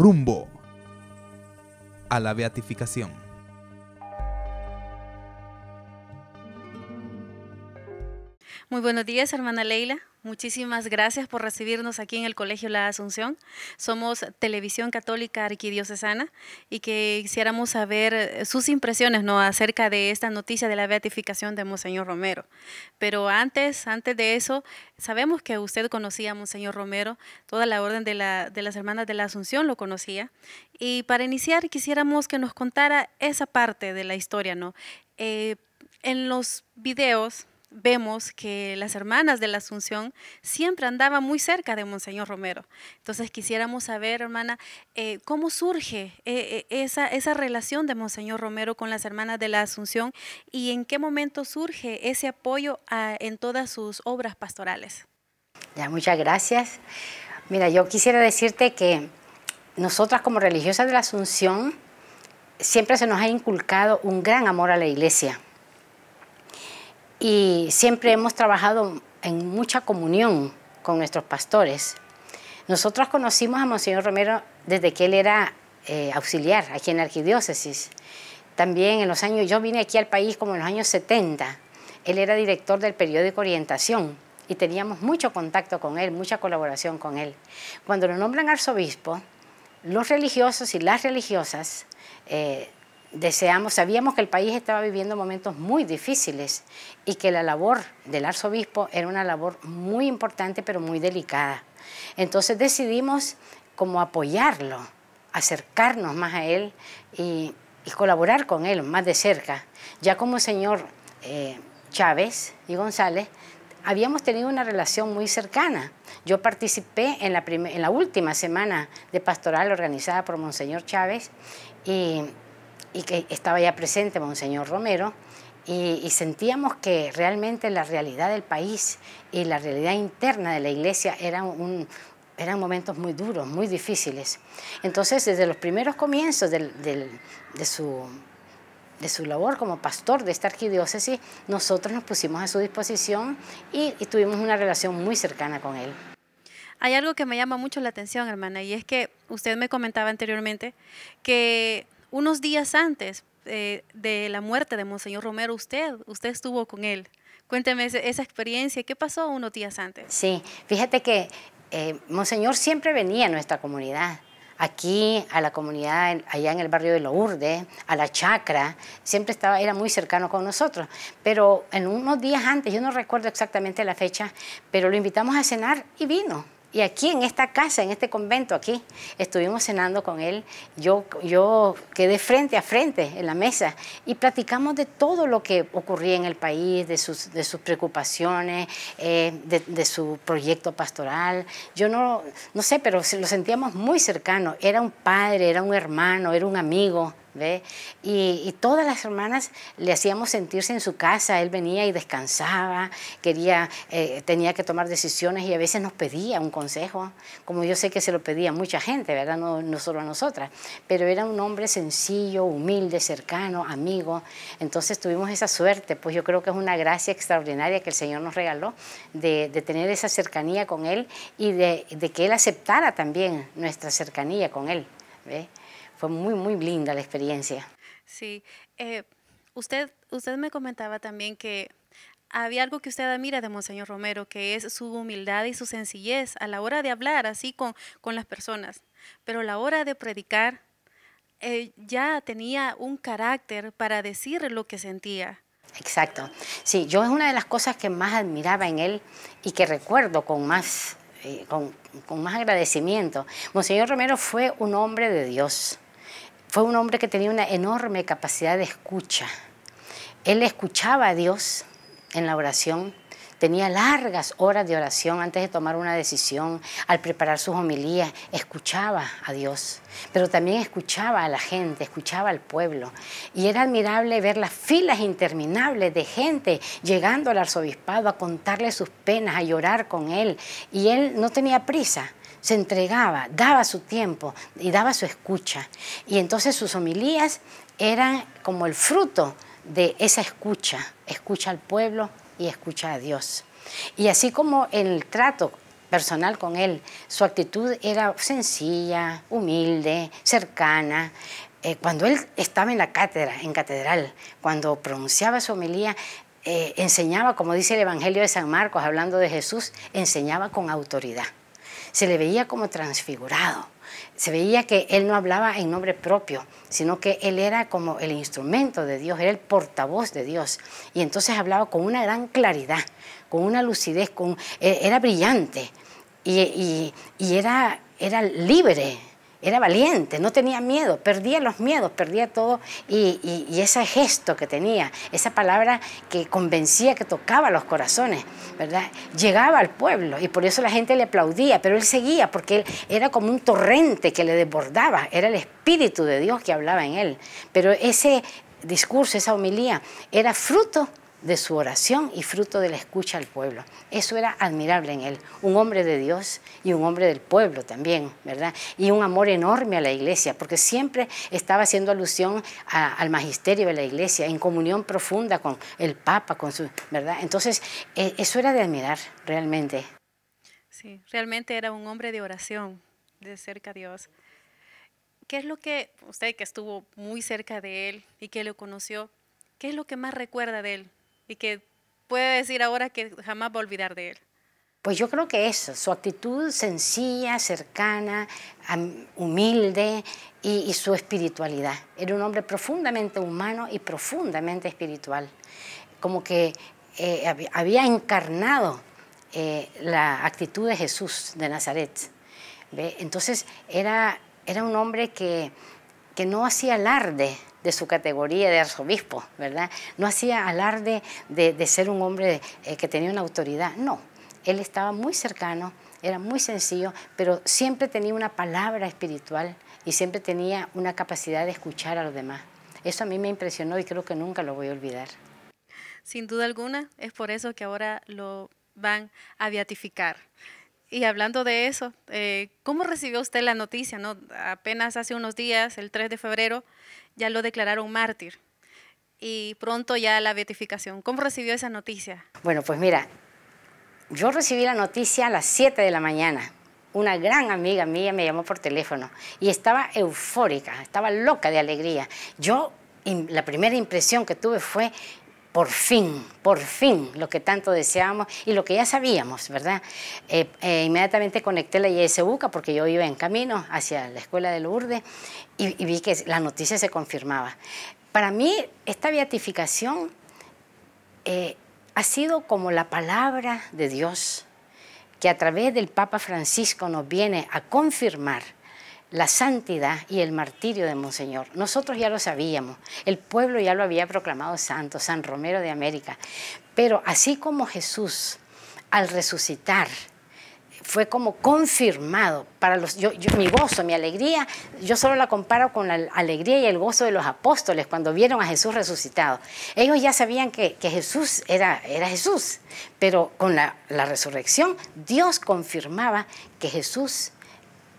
rumbo a la beatificación. Muy buenos días, hermana Leila. Muchísimas gracias por recibirnos aquí en el Colegio La Asunción. Somos Televisión Católica Arquidiocesana y que quisiéramos saber eh, sus impresiones ¿no? acerca de esta noticia de la beatificación de Monseñor Romero. Pero antes, antes de eso, sabemos que usted conocía a Monseñor Romero, toda la orden de, las hermanas de la Asunción lo conocía. Y para iniciar, quisiéramos que nos contara esa parte de la historia. ¿no? Eh, en los videos vemos que las hermanas de la Asunción siempre andaban muy cerca de Monseñor Romero. Entonces quisiéramos saber, hermana, eh, cómo surge eh, eh, esa, relación de Monseñor Romero con las hermanas de la Asunción y en qué momento surge ese apoyo ah, en todas sus obras pastorales. Ya, muchas gracias. Mira, yo quisiera decirte que nosotras como religiosas de la Asunción siempre se nos ha inculcado un gran amor a la iglesia y siempre hemos trabajado en mucha comunión con nuestros pastores. Nosotros conocimos a Monseñor Romero desde que él era eh, auxiliar aquí en la arquidiócesis. También en los años, yo vine aquí al país como en los años 70. Él era director del periódico Orientación y teníamos mucho contacto con él, mucha colaboración con él. Cuando lo nombran arzobispo, los religiosos y las religiosas eh, deseamos, sabíamos que el país estaba viviendo momentos muy difíciles y que la labor del arzobispo era una labor muy importante pero muy delicada. Entonces decidimos como apoyarlo, acercarnos más a él y, colaborar con él más de cerca. Ya como señor eh, Chávez y González, habíamos tenido una relación muy cercana. Yo participé en la, en la última semana de pastoral organizada por Monseñor Chávez y y que estaba ya presente Monseñor Romero, y, sentíamos que realmente la realidad del país y la realidad interna de la iglesia eran, un, eran momentos muy duros, muy difíciles. Entonces, desde los primeros comienzos de, su, de su labor como pastor de esta arquidiócesis, nosotros nos pusimos a su disposición y, y tuvimos una relación muy cercana con él. Hay algo que me llama mucho la atención, hermana, y es que usted me comentaba anteriormente que unos días antes eh, de la muerte de Monseñor Romero, usted, usted estuvo con él. Cuénteme esa experiencia, ¿qué pasó unos días antes? Sí, fíjate que eh, Monseñor siempre venía a nuestra comunidad aquí a la comunidad allá en el barrio de Lourdes, a la chacra, siempre estaba, era muy cercano con nosotros. Pero en unos días antes, yo no recuerdo exactamente la fecha, pero lo invitamos a cenar y vino. Y aquí en esta casa, en este convento, aquí, estuvimos cenando con él. Yo, yo quedé frente a frente en la mesa y platicamos de todo lo que ocurría en el país, de sus, de sus preocupaciones, eh, de, su proyecto pastoral. Yo no, no sé, pero lo sentíamos muy cercano. Era un padre, era un hermano, era un amigo. Y, todas las hermanas le hacíamos sentirse en su casa, él venía y descansaba, quería, eh, tenía que tomar decisiones y a veces nos pedía un consejo, como yo sé que se lo pedía mucha gente, ¿verdad? No, solo a nosotras, pero era un hombre sencillo, humilde, cercano, amigo, entonces tuvimos esa suerte, pues yo creo que es una gracia extraordinaria que el Señor nos regaló de, tener esa cercanía con Él y de, que Él aceptara también nuestra cercanía con Él, ¿ve? fue muy, muy linda la experiencia. Sí, eh, usted, usted me comentaba también que había algo que usted admira de Monseñor Romero, que es su humildad y su sencillez a la hora de hablar así con, las personas, pero a la hora de predicar eh, ya tenía un carácter para decir lo que sentía. Exacto. Sí, yo es una de las cosas que más admiraba en él y que recuerdo con más, eh, con, con más agradecimiento. Monseñor Romero fue un hombre de Dios fue un hombre que tenía una enorme capacidad de escucha. Él escuchaba a Dios en la oración, tenía largas horas de oración antes de tomar una decisión, al preparar sus homilías, escuchaba a Dios, pero también escuchaba a la gente, escuchaba al pueblo. Y era admirable ver las filas interminables de gente llegando al arzobispado a contarle sus penas, a llorar con él. Y él no tenía prisa, se entregaba, daba su tiempo y daba su escucha. Y entonces sus homilías eran como el fruto de esa escucha, escucha al pueblo y escucha a Dios. Y así como el trato personal con él, su actitud era sencilla, humilde, cercana. Eh, cuando él estaba en la cátedra, en catedral, cuando pronunciaba su homilía, eh, enseñaba, como dice el Evangelio de San Marcos, hablando de Jesús, enseñaba con autoridad se le veía como transfigurado. Se veía que él no hablaba en nombre propio, sino que él era como el instrumento de Dios, era el portavoz de Dios. Y entonces hablaba con una gran claridad, con una lucidez, con, e, era brillante y, era, era libre era valiente, no tenía miedo, perdía los miedos, perdía todo y, ese gesto que tenía, esa palabra que convencía, que tocaba los corazones, ¿verdad? Llegaba al pueblo y por eso la gente le aplaudía, pero él seguía porque él era como un torrente que le desbordaba, era el Espíritu de Dios que hablaba en él. Pero ese discurso, esa homilía, era fruto de su oración y fruto de la escucha al pueblo. Eso era admirable en él, un hombre de Dios y un hombre del pueblo también, ¿verdad? Y un amor enorme a la iglesia, porque siempre estaba haciendo alusión al magisterio de la iglesia, en comunión profunda con el Papa, con su, ¿verdad? Entonces, e, eso era de admirar realmente. Sí, realmente era un hombre de oración, de cerca a Dios. ¿Qué es lo que usted que estuvo muy cerca de él y que lo conoció, qué es lo que más recuerda de él? y que puede decir ahora que jamás va a olvidar de él? Pues yo creo que eso, su actitud sencilla, cercana, humilde y, su espiritualidad. Era un hombre profundamente humano y profundamente espiritual, como que eh, había encarnado eh, la actitud de Jesús de Nazaret. Entonces era, era un hombre que, que no hacía alarde de su categoría de arzobispo, ¿verdad? No hacía alarde de, ser un hombre eh, que tenía una autoridad, no, él estaba muy cercano, era muy sencillo, pero siempre tenía una palabra espiritual y siempre tenía una capacidad de escuchar a los demás. Eso a mí me impresionó y creo que nunca lo voy a olvidar. Sin duda alguna, es por eso que ahora lo van a beatificar. Y hablando de eso, eh, ¿cómo recibió usted la noticia? No? Apenas hace unos días, el 3 de febrero, ya lo declararon mártir y pronto ya la beatificación. ¿Cómo recibió esa noticia? Bueno, pues mira, yo recibí la noticia a las 7 de la mañana. Una gran amiga mía me llamó por teléfono y estaba eufórica, estaba loca de alegría. Yo, la primera impresión que tuve fue, por fin, por fin, lo que tanto deseábamos y lo que ya sabíamos, ¿verdad? Eh, eh, inmediatamente conecté la ISUCA porque yo iba en camino hacia la escuela de Lourdes y, vi que la noticia se confirmaba. Para mí, esta beatificación eh, ha sido como la palabra de Dios que a través del Papa Francisco nos viene a confirmar la santidad y el martirio de Monseñor. Nosotros ya lo sabíamos, el pueblo ya lo había proclamado santo, San Romero de América, pero así como Jesús al resucitar fue como confirmado para los mi gozo, mi alegría, yo solo la comparo con la alegría y el gozo de los apóstoles cuando vieron a Jesús resucitado. Ellos ya sabían que, Jesús era, era Jesús, pero con la, la resurrección Dios confirmaba que Jesús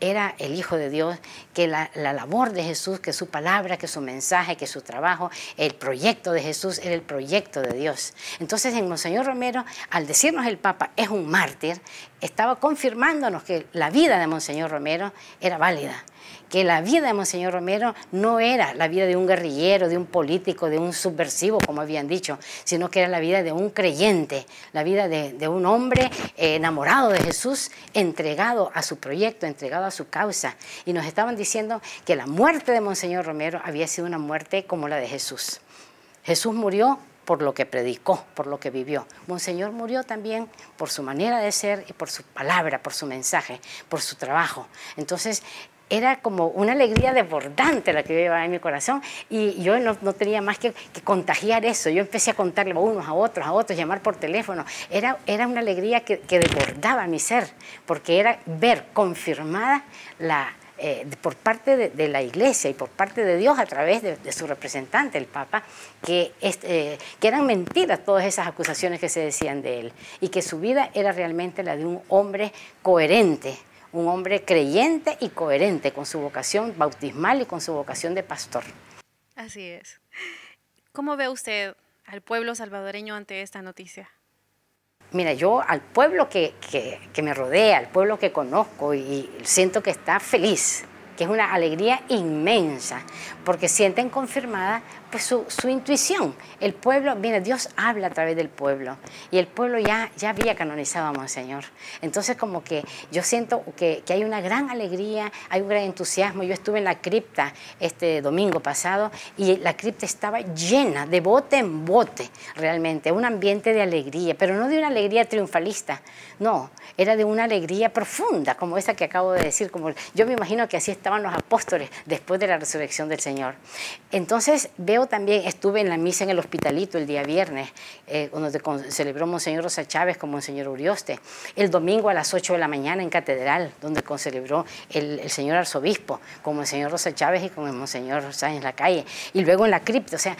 era el Hijo de Dios, que la, labor de Jesús, que su palabra, que su mensaje, que su trabajo, el proyecto de Jesús era el proyecto de Dios. Entonces, en Monseñor Romero, al decirnos el Papa es un mártir, estaba confirmándonos que la vida de Monseñor Romero era válida que la vida de Monseñor Romero no era la vida de un guerrillero, de un político, de un subversivo, como habían dicho, sino que era la vida de un creyente, la vida de, un hombre eh, enamorado de Jesús, entregado a su proyecto, entregado a su causa. Y nos estaban diciendo que la muerte de Monseñor Romero había sido una muerte como la de Jesús. Jesús murió por lo que predicó, por lo que vivió. Monseñor murió también por su manera de ser y por su palabra, por su mensaje, por su trabajo. Entonces, era como una alegría desbordante la que yo llevaba en mi corazón y yo no, tenía más que, contagiar eso. Yo empecé a contarle a unos, a otros, a otros, llamar por teléfono. Era, era una alegría que, que desbordaba mi ser, porque era ver confirmada la, eh, por parte de, la Iglesia y por parte de Dios a través de, su representante, el Papa, que, este, eh, que eran mentiras todas esas acusaciones que se decían de él y que su vida era realmente la de un hombre coherente un hombre creyente y coherente con su vocación bautismal y con su vocación de pastor. Así es. ¿Cómo ve usted al pueblo salvadoreño ante esta noticia? Mira, yo al pueblo que, me rodea, al pueblo que conozco y siento que está feliz, que es una alegría inmensa, porque sienten confirmada pues su, intuición. El pueblo, mira, Dios habla a través del pueblo y el pueblo ya, ya había canonizado a Monseñor. Entonces como que yo siento que, hay una gran alegría, hay un gran entusiasmo. Yo estuve en la cripta este domingo pasado y la cripta estaba llena de bote en bote, realmente, un ambiente de alegría, pero no de una alegría triunfalista, no, era de una alegría profunda, como esa que acabo de decir, como yo me imagino que así estaban los apóstoles después de la resurrección del Señor. Entonces veo también, estuve en la misa en el hospitalito el día viernes, eh, donde celebró Monseñor Rosa Chávez con Monseñor Urioste. El domingo a las 8 de la mañana en Catedral, donde celebró el, señor arzobispo con Monseñor Rosa Chávez y con el Monseñor en la calle. Y luego en la cripta, o sea,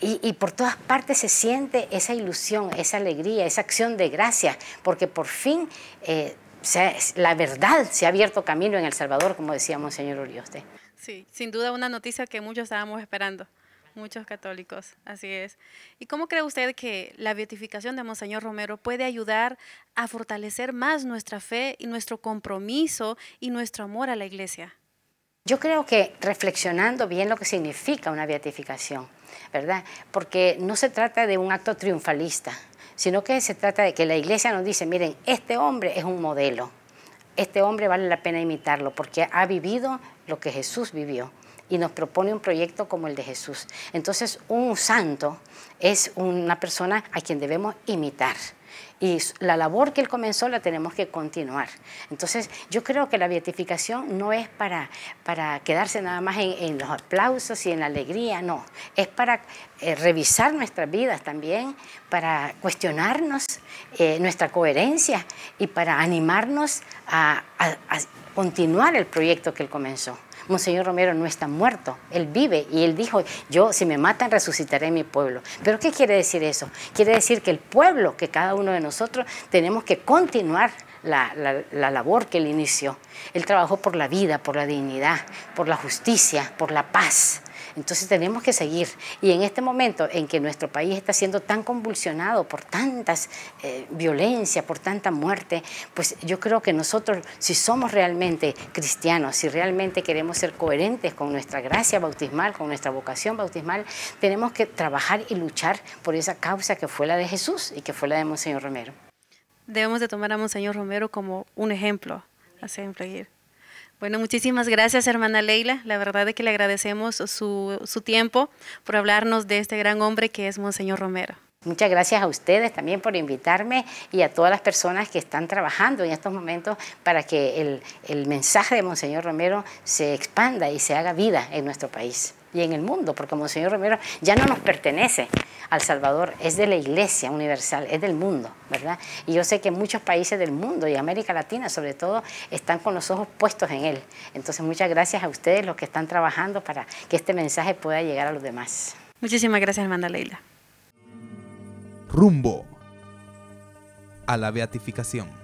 y, por todas partes se siente esa ilusión, esa alegría, esa acción de gracia, porque por fin eh, la verdad se ha abierto camino en El Salvador, como decía Monseñor Urioste. Sí, sin duda una noticia que muchos estábamos esperando muchos católicos, así es. ¿Y cómo cree usted que la beatificación de Monseñor Romero puede ayudar a fortalecer más nuestra fe y nuestro compromiso y nuestro amor a la iglesia? Yo creo que reflexionando bien lo que significa una beatificación, ¿verdad? Porque no se trata de un acto triunfalista, sino que se trata de que la iglesia nos dice, miren, este hombre es un modelo, este hombre vale la pena imitarlo porque ha vivido lo que Jesús vivió y nos propone un proyecto como el de Jesús. Entonces, un santo es una persona a quien debemos imitar. Y la labor que él comenzó la tenemos que continuar. Entonces, yo creo que la beatificación no es para, para quedarse nada más en, los aplausos y en la alegría, no. Es para eh, revisar nuestras vidas también, para cuestionarnos eh, nuestra coherencia y para animarnos a continuar el proyecto que él comenzó. Monseñor Romero no está muerto, él vive y él dijo, yo si me matan resucitaré mi pueblo. Pero ¿qué quiere decir eso? Quiere decir que el pueblo, que cada uno de nosotros tenemos que continuar la, labor que él inició. Él trabajó por la vida, por la dignidad, por la justicia, por la paz. Entonces tenemos que seguir. Y en este momento en que nuestro país está siendo tan convulsionado por tantas eh, violencia, violencias, por tanta muerte, pues yo creo que nosotros, si somos realmente cristianos, si realmente queremos ser coherentes con nuestra gracia bautismal, con nuestra vocación bautismal, tenemos que trabajar y luchar por esa causa que fue la de Jesús y que fue la de Monseñor Romero. Debemos de tomar a Monseñor Romero como un ejemplo a bueno, muchísimas gracias, hermana Leila. La verdad es que le agradecemos su, tiempo por hablarnos de este gran hombre que es Monseñor Romero. Muchas gracias a ustedes también por invitarme y a todas las personas que están trabajando en estos momentos para que el, el mensaje de Monseñor Romero se expanda y se haga vida en nuestro país y en el mundo, porque como el señor Romero ya no nos pertenece al Salvador, es de la Iglesia Universal, es del mundo, ¿verdad? Y yo sé que muchos países del mundo y América Latina sobre todo están con los ojos puestos en él. Entonces muchas gracias a ustedes los que están trabajando para que este mensaje pueda llegar a los demás. Muchísimas gracias, hermana Leila. Rumbo a la beatificación.